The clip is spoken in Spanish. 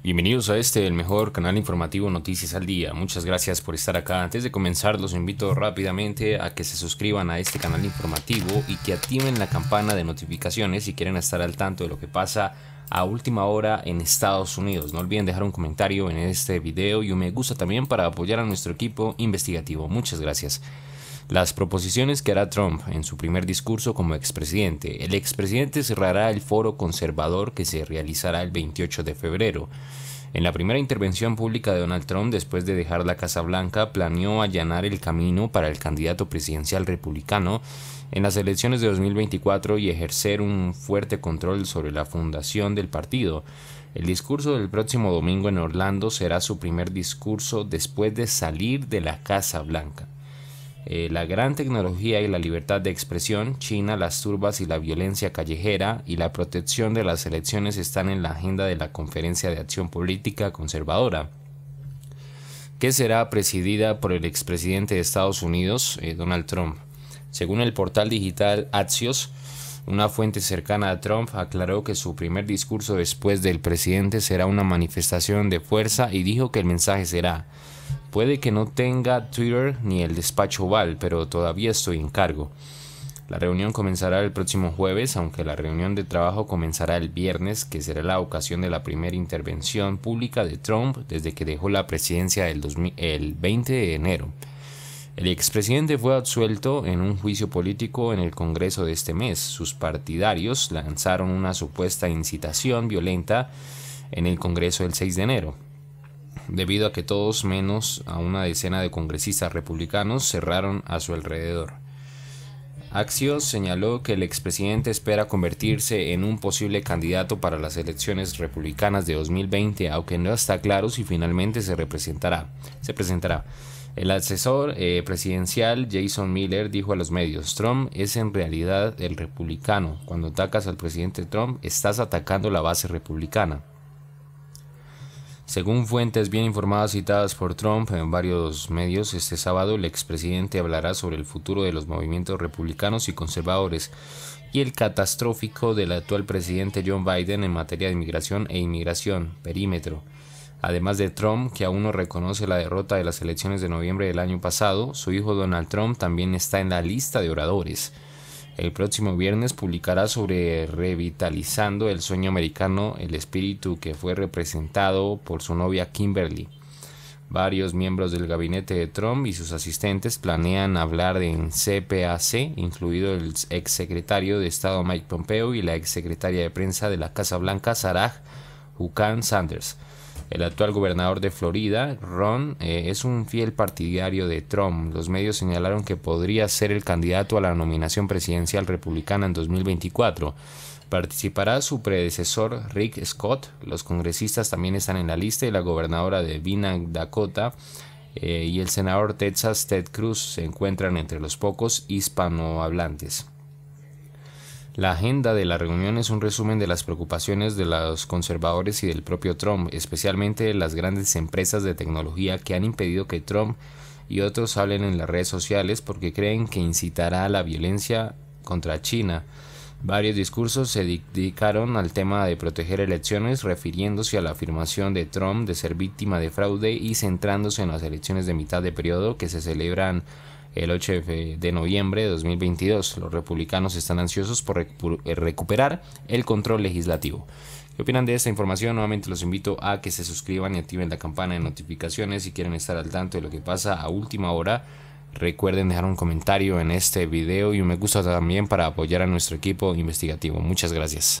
Bienvenidos a este, el mejor canal informativo Noticias al Día. Muchas gracias por estar acá. Antes de comenzar, los invito rápidamente a que se suscriban a este canal informativo y que activen la campana de notificaciones si quieren estar al tanto de lo que pasa a última hora en Estados Unidos. No olviden dejar un comentario en este video y un me gusta también para apoyar a nuestro equipo investigativo. Muchas gracias. Las proposiciones que hará Trump en su primer discurso como expresidente. El expresidente cerrará el foro conservador que se realizará el 28 de febrero. En la primera intervención pública de Donald Trump después de dejar la Casa Blanca, planeó allanar el camino para el candidato presidencial republicano en las elecciones de 2024 y ejercer un fuerte control sobre la fundación del partido. El discurso del próximo domingo en Orlando será su primer discurso después de salir de la Casa Blanca. Eh, la gran tecnología y la libertad de expresión, China, las turbas y la violencia callejera y la protección de las elecciones están en la agenda de la Conferencia de Acción Política Conservadora, que será presidida por el expresidente de Estados Unidos, eh, Donald Trump. Según el portal digital Axios, una fuente cercana a Trump aclaró que su primer discurso después del presidente será una manifestación de fuerza y dijo que el mensaje será Puede que no tenga Twitter ni el despacho oval, pero todavía estoy en cargo. La reunión comenzará el próximo jueves, aunque la reunión de trabajo comenzará el viernes, que será la ocasión de la primera intervención pública de Trump desde que dejó la presidencia el 20 de enero. El expresidente fue absuelto en un juicio político en el Congreso de este mes. Sus partidarios lanzaron una supuesta incitación violenta en el Congreso el 6 de enero debido a que todos menos a una decena de congresistas republicanos cerraron a su alrededor. Axios señaló que el expresidente espera convertirse en un posible candidato para las elecciones republicanas de 2020, aunque no está claro si finalmente se representará. Se presentará. El asesor eh, presidencial Jason Miller dijo a los medios, Trump es en realidad el republicano. Cuando atacas al presidente Trump, estás atacando la base republicana. Según fuentes bien informadas citadas por Trump en varios medios, este sábado el expresidente hablará sobre el futuro de los movimientos republicanos y conservadores y el catastrófico del actual presidente John Biden en materia de inmigración e inmigración, perímetro. Además de Trump, que aún no reconoce la derrota de las elecciones de noviembre del año pasado, su hijo Donald Trump también está en la lista de oradores. El próximo viernes publicará sobre Revitalizando el sueño americano, el espíritu que fue representado por su novia Kimberly. Varios miembros del gabinete de Trump y sus asistentes planean hablar en CPAC, incluido el ex secretario de Estado Mike Pompeo y la ex secretaria de prensa de la Casa Blanca Sarah Hukan Sanders. El actual gobernador de Florida, Ron, eh, es un fiel partidario de Trump. Los medios señalaron que podría ser el candidato a la nominación presidencial republicana en 2024. Participará su predecesor Rick Scott. Los congresistas también están en la lista y la gobernadora de Vina, Dakota, eh, y el senador Texas Ted Cruz se encuentran entre los pocos hispanohablantes. La agenda de la reunión es un resumen de las preocupaciones de los conservadores y del propio Trump, especialmente de las grandes empresas de tecnología que han impedido que Trump y otros hablen en las redes sociales porque creen que incitará a la violencia contra China. Varios discursos se dedicaron al tema de proteger elecciones, refiriéndose a la afirmación de Trump de ser víctima de fraude y centrándose en las elecciones de mitad de periodo que se celebran el 8 de noviembre de 2022. Los republicanos están ansiosos por eh, recuperar el control legislativo. ¿Qué opinan de esta información? Nuevamente los invito a que se suscriban y activen la campana de notificaciones si quieren estar al tanto de lo que pasa a última hora. Recuerden dejar un comentario en este video y un me gusta también para apoyar a nuestro equipo investigativo. Muchas gracias.